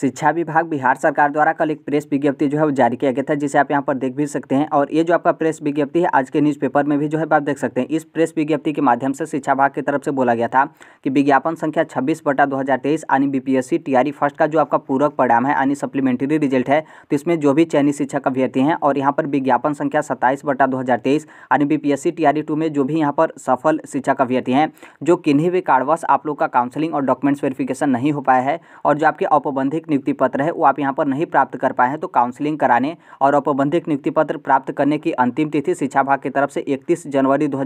शिक्षा विभाग बिहार सरकार द्वारा कल एक प्रेस विज्ञप्ति जो है वो जारी किया गया था जिसे आप यहाँ पर देख भी सकते हैं और ये जो आपका प्रेस विज्ञप्ति है आज के न्यूज़पेपर में भी जो है आप देख सकते हैं इस प्रेस विज्ञप्ति के माध्यम से शिक्षा विभाग की तरफ से बोला गया था कि विज्ञापन संख्या छब्बीस बटा दो हज़ार तेईस यानी B P S C T first का जो आपका पूरक परिणाम है यानी सप्लीमेंट्री रिजल्ट है तो इसमें जो भी चयनित शिक्षक अभ्यर्थी हैं और यहाँ पर विज्ञापन संख्या सत्ताईस बटा दो हज़ार तेईस यानी B P S C T two में जो भी यहाँ पर सफल शिक्षक अभ्यर्थी हैं जो किन्हीं भी कारणवश आप लोग का काउंसिलिंग और डॉक्यूमेंट्स वेरिफिकेशन नहीं हो पाया है और जो आपके औपबंधिक नियुक्ति पत्र है वो आप यहाँ पर नहीं प्राप्त कर पाए हैं तो काउंसलिंग कराने और औपबंधिक नियुक्ति पत्र प्राप्त करने की अंतिम तिथि शिक्षा भाग की तरफ से इकतीस जनवरी दो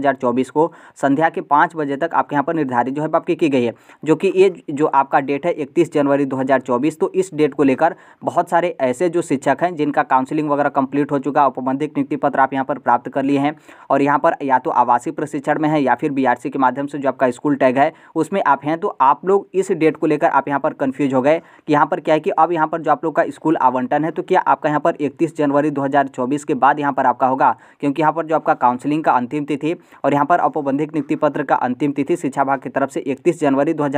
को संध्या के पाँच बजे तक आपके यहाँ पर निर्धारित जो है आपकी की गई है जो कि ये जो आपका डेट है इकतीस जनवरी दो तो इस डेट को लेकर बहुत सारे ऐसे जो शिक्षक हैं जिनका काउंसलिंग वगैरह कंप्लीट हो चुका औपबंधिक नियुक्ति पत्र आप यहाँ पर प्राप्त कर लिए हैं और यहाँ पर या तो आवासीय प्रशिक्षण में है या फिर बीआरसी के माध्यम से जो आपका स्कूल टैग है उसमें आप हैं तो आप लोग इस डेट को लेकर आप यहाँ पर कन्फ्यूज हो गए कि यहाँ पर क्या है कि अब यहाँ पर जो आप लोग का स्कूल आवंटन है तो क्या आपका यहाँ पर इकतीस जनवरी 2024 के बाद यहाँ पर आपका होगा क्योंकि यहाँ पर जो आपका काउंसलिंग का अंतिम तिथि और यहाँ पर औपबंधिक नियुक्ति पत्र का अंतिम तिथि शिक्षा विभाग की तरफ से इकतीस जनवरी दो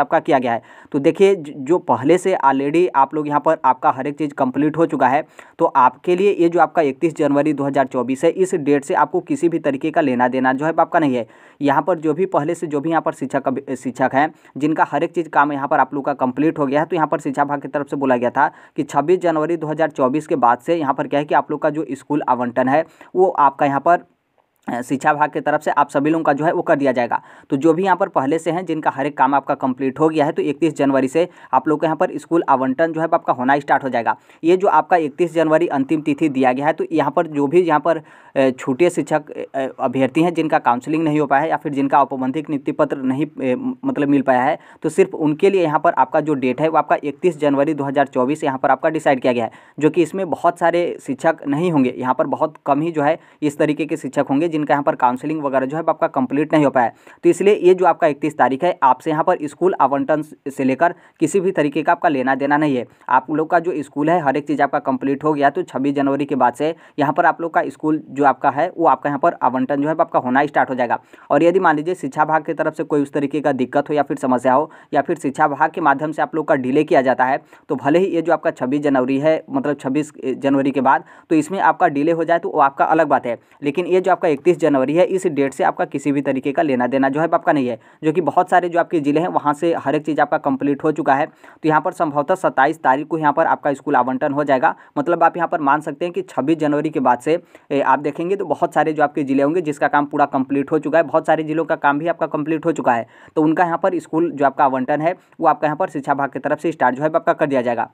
आपका किया गया है तो देखिए जो पहले से ऑलरेडी आप लोग यहाँ पर आपका हर एक चीज़ कंप्लीट हो चुका है तो आपके लिए ये जो आपका इकतीस जनवरी 2024 है इस डेट से आपको किसी भी तरीके का लेना देना जो है आपका नहीं है यहाँ पर जो भी पहले से जो भी यहाँ पर शिक्षक शिक्षक हैं जिनका हर एक चीज़ काम यहाँ पर आप लोग का कंप्लीट हो गया है तो यहाँ पर शिक्षा विभाग की तरफ से बोला गया था कि छब्बीस जनवरी दो के बाद से यहाँ पर क्या है कि आप लोग का जो स्कूल आवंटन है वो आपका यहाँ पर शिक्षा विभाग की तरफ से आप सभी लोगों का जो है वो कर दिया जाएगा तो जो भी यहाँ पर पहले से हैं जिनका हर एक काम आपका कंप्लीट हो गया है तो 31 जनवरी से आप लोग के यहाँ पर स्कूल आवंटन जो है आपका होना स्टार्ट हो जाएगा ये जो आपका 31 जनवरी अंतिम तिथि दिया गया है तो यहाँ पर जो भी यहाँ पर छूटे शिक्षक अभ्यर्थी हैं जिनका काउंसिलिंग नहीं हो पाया है या फिर जिनका औपबंधिक नियुक्ति पत्र नहीं मतलब मिल पाया है तो सिर्फ उनके लिए यहाँ पर आपका जो डेट है वो आपका इकतीस जनवरी दो यहाँ पर आपका डिसाइड किया गया है जो कि इसमें बहुत सारे शिक्षक नहीं होंगे यहाँ पर बहुत कम ही जो है इस तरीके के शिक्षक होंगे जिनका यहाँ पर काउंसलिंग वगैरह जो है आपका कंप्लीट नहीं हो पाया तो इसलिए ये जो आपका इकतीस तारीख है आपसे यहाँ पर स्कूल आवंटन से लेकर किसी भी तरीके का आपका लेना देना नहीं है आप लोग का जो स्कूल है हर एक चीज़ आपका कंप्लीट हो गया तो छब्बीस जनवरी के बाद से यहाँ पर आप लोग का स्कूल जो आपका है वो आपका यहाँ पर आवंटन जो है आपका होना स्टार्ट हो जाएगा और यदि मान लीजिए शिक्षा भाग की तरफ से कोई उस तरीके का दिक्कत हो या फिर समस्या हो या फिर शिक्षा भाग के माध्यम से आप लोग का डिले किया जाता है तो भले ही ये जो आपका छब्बीस जनवरी है मतलब छब्बीस जनवरी के बाद तो इसमें आपका डिले हो जाए तो वो आपका अलग बात है लेकिन ये जो आपका इकतीस जनवरी है इस डेट से आपका किसी भी तरीके का लेना देना जो है आपका नहीं है जो कि बहुत सारे जो आपके ज़िले हैं वहाँ से हर एक चीज़ आपका कंप्लीट हो चुका है तो यहाँ पर संभवतः सत्ताईस तारीख को यहाँ पर आपका स्कूल आवंटन हो जाएगा मतलब आप यहाँ पर मान सकते हैं कि छब्बीस जनवरी के बाद से आप देखेंगे तो बहुत सारे जो आपके ज़िले होंगे जिसका काम पूरा कंप्लीट हो चुका है बहुत सारे ज़िलों का काम भी आपका कंप्लीट हो चुका है तो उनका यहाँ पर स्कूल जो आपका आवंटन है वो आपका यहाँ पर शिक्षा भाग की तरफ से स्टार्ट जो है आपका कर दिया जाएगा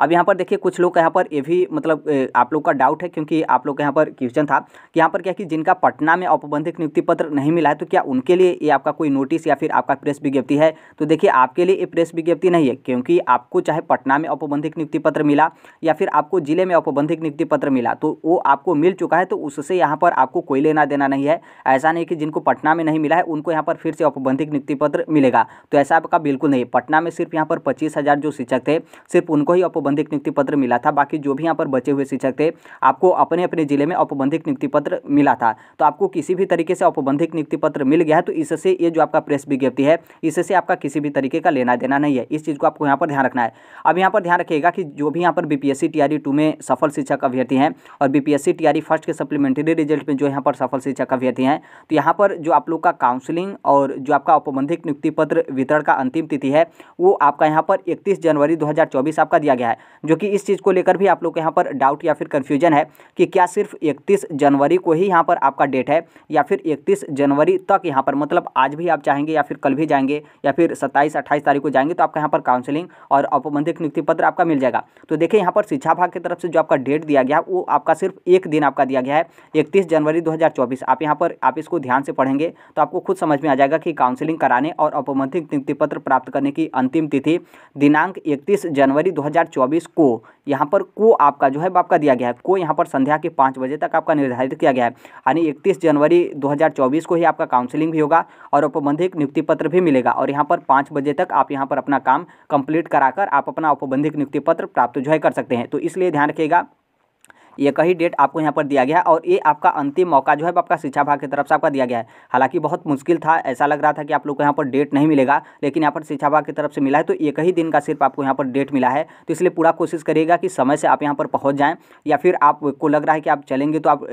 अब यहाँ पर देखिए कुछ लोग यहाँ पर ये भी मतलब आप लोग का डाउट है क्योंकि आप लोग का यहाँ पर क्वेश्चन था कि यहाँ पर क्या कि जिनका पटना में औपबंधिक नियुक्ति पत्र नहीं मिला है तो क्या उनके लिए ये आपका कोई नोटिस या फिर आपका प्रेस विज्ञप्ति है तो देखिए आपके लिए ये प्रेस विज्ञप्ति नहीं है क्योंकि आपको चाहे पटना में औपबंधिक नियुक्ति पत्र मिला या फिर आपको जिले में औपबंधिक नियुक्ति पत्र मिला तो वो आपको मिल चुका है तो उससे यहाँ पर आपको कोई लेना देना नहीं है ऐसा नहीं कि जिनको पटना में नहीं मिला है उनको यहाँ पर फिर से औपबंधिक नियुक्ति पत्र मिलेगा तो ऐसा आपका बिल्कुल नहीं पटना में सिर्फ यहाँ पर पच्चीस जो शिक्षक थे सिर्फ उनको उनको ही औपबंधिक नियुक्ति पत्र मिला था बाकी जो भी यहाँ पर बचे हुए शिक्षक थे आपको अपने अपने जिले में औपबंधिक नियुक्ति पत्र मिला था तो आपको किसी भी तरीके से औपबंधिक नियुक्ति पत्र मिल गया है तो इससे ये जो आपका प्रेस विज्ञप्ति है इससे आपका किसी भी तरीके का लेना देना नहीं है इस चीज़ को आपको यहाँ पर ध्यान रखना है अब यहाँ पर ध्यान रखिएगा कि जो भी यहाँ पर बी पी e में सफल शिक्षक अभ्यर्थी हैं और बी पी फर्स्ट के सप्लीमेंट्री रिजल्ट में जो यहाँ पर सफल शिक्षक अभ्यर्थी हैं तो यहाँ पर जो आप लोग का काउंसिलिंग और जो आपका औपबंधिक नियुक्ति पत्र वितरण का अंतिम तिथि है वो आपका यहाँ पर इकतीस जनवरी दो आपका कर दिया गया है जो कि इस चीज़ को लेकर भी आप लोग यहाँ पर डाउट या फिर कन्फ्यूजन है कि क्या सिर्फ इकतीस जनवरी को ही यहाँ पर आपका डेट है या फिर इकतीस जनवरी तक यहाँ पर मतलब आज भी आप चाहेंगे या फिर कल भी जाएंगे या फिर सत्ताईस अट्ठाईस तारीख को जाएंगे तो आपका यहाँ पर काउंसिलिंग और औपबंधिक नियुक्ति पत्र आपका मिल जाएगा तो देखिए यहाँ पर शिक्षा भाग की तरफ से जो आपका डेट दिया गया वो आपका सिर्फ एक दिन आपका दिया गया है इकतीस जनवरी दो आप यहाँ पर आप इसको ध्यान से पढ़ेंगे तो आपको खुद समझ में आ जाएगा कि काउंसिलिंग कराने और औपबंधिक नियुक्ति पत्र प्राप्त करने की अंतिम तिथि दिनांक इकतीस जनवरी दो 2024 को यहाँ पर को आपका जो है आपका दिया गया है को यहाँ पर संध्या के पाँच बजे तक आपका निर्धारित किया गया है यानी इकतीस जनवरी 2024 को ही आपका काउंसलिंग भी होगा और औपबंधिक नियुक्ति पत्र भी मिलेगा और यहाँ पर पाँच बजे तक आप यहाँ पर अपना काम कंप्लीट कराकर आप अपना औपबंधिक नियुक्ति पत्र प्राप्त जो है कर सकते हैं तो इसलिए ध्यान रखिएगा एक ही डेट आपको यहाँ पर दिया गया है और ये आपका अंतिम मौका जो है आपका शिक्षा भाग की तरफ से आपका दिया गया है हालांकि बहुत मुश्किल था ऐसा लग रहा था कि आप लोग को यहाँ पर डेट नहीं मिलेगा लेकिन यहाँ पर शिक्षा भाग की तरफ से मिला है तो एक ही दिन का सिर्फ आपको यहाँ पर डेट मिला है तो इसलिए पूरा कोशिश करिएगा कि समय से आप यहाँ पर पहुँच जाएँ या फिर आपको लग रहा है कि आप चलेंगे तो आप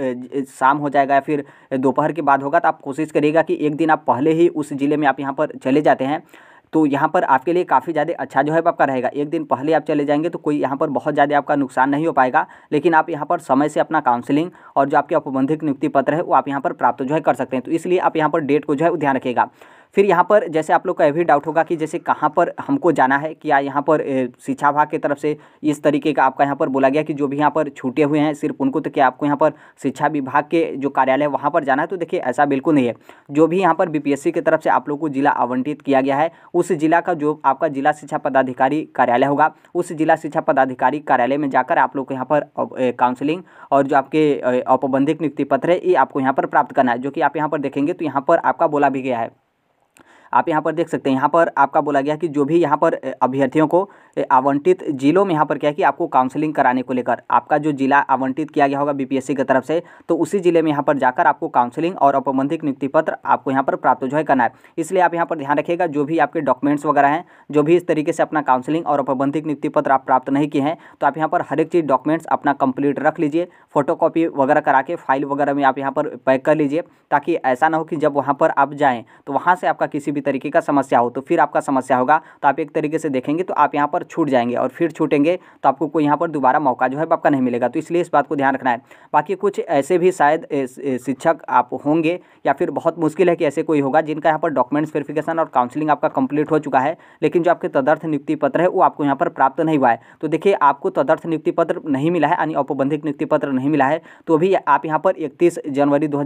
शाम हो जाएगा या फिर दोपहर के बाद होगा तो आप कोशिश करिएगा कि एक दिन आप पहले ही उस ज़िले में आप यहाँ पर चले जाते हैं तो यहाँ पर आपके लिए काफ़ी ज़्यादा अच्छा जो है आपका रहेगा एक दिन पहले आप चले जाएंगे तो कोई यहाँ पर बहुत ज़्यादा आपका नुकसान नहीं हो पाएगा लेकिन आप यहाँ पर समय से अपना काउंसलिंग और जो आपके औपबंधिक नियुक्ति पत्र है वो आप यहाँ पर प्राप्त जो है कर सकते हैं तो इसलिए आप यहाँ पर डेट को जो है ध्यान रखिएगा फिर यहाँ पर जैसे आप लोग का यह भी डाउट होगा कि जैसे कहाँ पर हमको जाना है क्या यहाँ पर शिक्षा विभाग की तरफ से इस तरीके का आपका यहाँ पर बोला गया कि जो भी यहाँ पर छूटे हुए हैं सिर्फ उनको तो क्या आपको यहाँ पर शिक्षा विभाग के जो कार्यालय है वहाँ पर जाना है तो देखिए ऐसा बिल्कुल नहीं है जो भी यहाँ पर बी की तरफ से आप लोग को जिला आवंटित किया गया है उस जिला का जो आपका जिला शिक्षा पदाधिकारी कार्यालय होगा उस जिला शिक्षा पदाधिकारी कार्यालय में जाकर आप लोग को यहाँ पर काउंसिलिंग और जो आपके औपबंधिक नियुक्ति पत्र है ये आपको यहाँ पर प्राप्त करना है जो कि आप यहाँ पर देखेंगे तो यहाँ पर आपका बोला भी गया है आप यहाँ पर देख सकते हैं यहाँ पर आपका बोला गया कि जो भी यहाँ पर अभ्यर्थियों को आवंटित ज़िलों में यहाँ पर क्या है कि आपको काउंसलिंग कराने को लेकर आपका जो जिला आवंटित किया गया होगा बीपीएससी की तरफ से तो उसी जिले में यहाँ पर जाकर आपको काउंसलिंग और अपबंधिक नियुक्ति पत्र आपको यहाँ पर प्राप्त जो है करना है इसलिए आप यहाँ पर ध्यान रखिएगा जो भी आपके डॉक्यूमेंट्स वगैरह हैं जो भी इस तरीके से अपना काउंसलिंग और अपबंधिक नियुक्ति पत्र आप प्राप्त नहीं किए हैं तो आप यहाँ पर हर एक चीज़ डॉक्यूमेंट्स अपना कंप्लीट रख लीजिए फोटो वगैरह करा के फाइल वगैरह में आप यहाँ पर पैक कर लीजिए ताकि ऐसा ना हो कि जब वहाँ पर आप जाएँ तो वहाँ से आपका किसी भी तरीके का समस्या हो तो फिर आपका समस्या होगा तो आप एक तरीके से देखेंगे तो आप यहाँ पर छूट जाएंगे और फिर छूटेंगे तो आपको कोई यहाँ पर दोबारा मौका जो है आपका नहीं मिलेगा तो इसलिए इस बात को ध्यान रखना है बाकी कुछ ऐसे भी शायद शिक्षक आप होंगे या फिर बहुत मुश्किल है कि ऐसे कोई होगा जिनका यहाँ पर डॉक्यूमेंट्स वेरिफिकेशन और काउंसलिंग आपका कंप्लीट हो चुका है लेकिन जो आपके तदर्थ नियुक्ति पत्र है वो आपको यहाँ पर प्राप्त नहीं हुआ है तो देखिए आपको तदर्थ नियुक्ति पत्र नहीं मिला है यानी औपबंधिक नियुक्ति पत्र नहीं मिला है तो भी आप यहाँ पर इकतीस जनवरी दो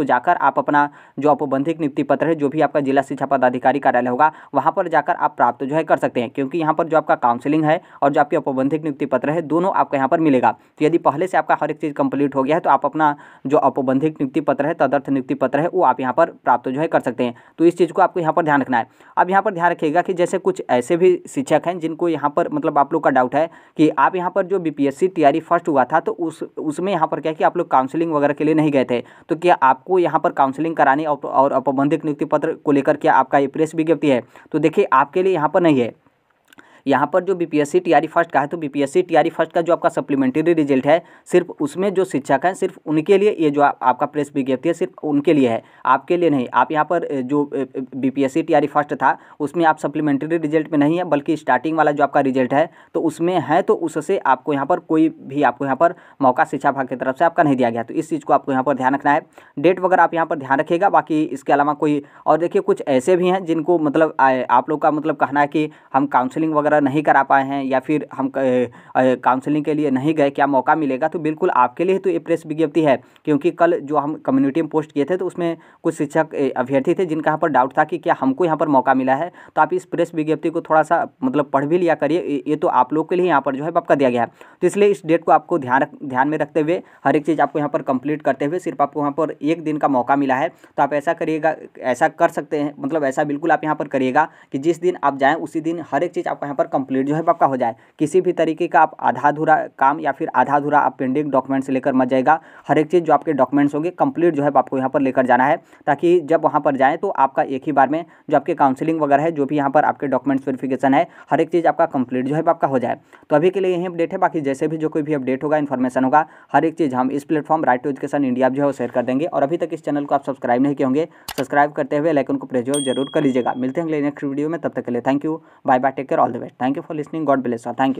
को जाकर आप अपना जो औपबंधिक नियुक्ति पत्र है जो भी आपका जिला शिक्षा पदाधिकारी कार्यालय होगा वहाँ पर जाकर आप प्राप्त जो है कर सकते हैं क्योंकि यहाँ पर जो आपका काउंसिलिंग है और जो आपकी अपबंधिक नियुक्ति पत्र है दोनों आपको यहाँ पर मिलेगा तो यदि पहले से आपका हर एक चीज़ कंप्लीट हो गया है तो आप अपना जो अपबंधिक नियुक्ति पत्र है तदर्थ नियुक्ति पत्र है वो आप यहाँ पर प्राप्त जो है कर सकते हैं तो इस चीज़ को आपको यहाँ पर ध्यान रखना है अब यहाँ पर ध्यान रखिएगा कि जैसे कुछ ऐसे भी शिक्षक हैं जिनको यहाँ पर मतलब आप लोग का डाउट है कि आप यहाँ पर जो बी पी तैयारी फर्स्ट हुआ था तो उस उसमें यहाँ पर क्या कि आप लोग काउंसिलिंग वगैरह के लिए नहीं गए थे तो क्या आपको यहाँ पर काउंसिलिंग कराने और अपबंधिक नियुक्ति पत्र को लेकर क्या आपका ये प्रेस विज्ञप्ति है तो देखिए आपके लिए यहाँ पर नहीं है यहाँ पर जो B P S C T R first का है तो B P S C T R first का जो आपका सप्लीमेंट्री रिजल्ट है सिर्फ उसमें जो शिक्षक हैं सिर्फ उनके लिए ये जो आपका प्रेस विज्ञप्ति है सिर्फ उनके लिए है आपके लिए नहीं आप यहाँ पर जो B P S C T R first था उसमें आप सप्लीमेंट्री रिजल्ट में नहीं है बल्कि स्टार्टिंग वाला जो आपका रिजल्ट है तो उसमें है तो उससे आपको यहाँ पर कोई भी आपको यहाँ पर मौका शिक्षा विभाग की तरफ से आपका नहीं दिया गया तो इस चीज़ को आपको यहाँ पर ध्यान रखना है डेट वगैरह आप यहाँ पर ध्यान रखिएगा बाकी इसके अलावा कोई और देखिए कुछ ऐसे भी हैं जिनको मतलब आप लोग का मतलब कहना है कि हम काउंसिलिंग वगैरह वगैरह नहीं करा पाए हैं या फिर हम काउंसलिंग के लिए नहीं गए क्या मौका मिलेगा तो बिल्कुल आपके लिए तो ये प्रेस विज्ञप्ति है क्योंकि कल जो हम कम्युनिटी में पोस्ट किए थे तो उसमें कुछ शिक्षक अभ्यर्थी थे जिनका यहाँ पर डाउट था कि क्या हमको यहाँ पर मौका मिला है तो आप इस प्रेस विज्ञप्ति को थोड़ा सा मतलब पढ़ भी लिया करिए ये तो आप लोग के लिए यहाँ पर जो है आपका दिया गया है तो इसलिए इस डेट को आपको ध्यान ध्यान में रखते हुए हर एक चीज़ आपको यहाँ पर कंप्लीट करते हुए सिर्फ आपको वहाँ पर एक दिन का मौका मिला है तो आप ऐसा करिएगा ऐसा कर सकते हैं मतलब ऐसा बिल्कुल आप यहाँ पर करिएगा कि जिस दिन आप जाएँ उसी दिन हर एक चीज़ आपको यहाँ पर पर कंप्लीट जो है पक्का हो जाए किसी भी तरीके का आप आधा अधूरा काम या फिर आधा अधूरा आप पेंडिंग डॉक्यूमेंट्स लेकर मत जाएगा हर एक चीज़ जो आपके डॉक्यूमेंट्स होंगे कंप्लीट जो है आपको यहाँ पर लेकर जाना है ताकि जब वहाँ पर जाएँ तो आपका एक ही बार में जो आपके काउंसिलिंग वगैरह है जो भी यहाँ पर आपके डॉक्यूमेंट्स वेरिफिकेशन है हर एक चीज़ आपका कंप्लीट जो है आपका हो जाए तो अभी के लिए यही अपडेट है बाकी जैसे भी जो कोई भी अपडेट होगा इन्फॉर्मेशन होगा हर एक चीज़ हम इस platform right to education India जो है वो शेयर कर देंगे और अभी तक इस चैनल को आप सब्सक्राइब नहीं किए होंगे सब्सक्राइब करते हुए लाइक को प्रेस जरूर कर लीजिएगा मिलते हैं अगले नेक्स्ट वीडियो में तब तक के लिए thank you bye bye take care all the way thank you for listening God bless thank you